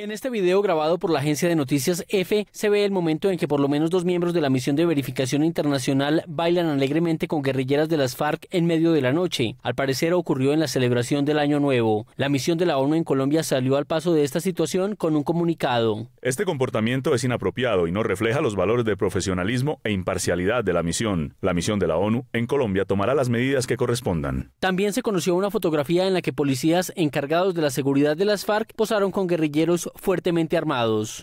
En este video grabado por la agencia de noticias F se ve el momento en que por lo menos dos miembros de la misión de verificación internacional bailan alegremente con guerrilleras de las FARC en medio de la noche. Al parecer ocurrió en la celebración del Año Nuevo. La misión de la ONU en Colombia salió al paso de esta situación con un comunicado. Este comportamiento es inapropiado y no refleja los valores de profesionalismo e imparcialidad de la misión. La misión de la ONU en Colombia tomará las medidas que correspondan. También se conoció una fotografía en la que policías encargados de la seguridad de las FARC posaron con guerrilleros fuertemente armados.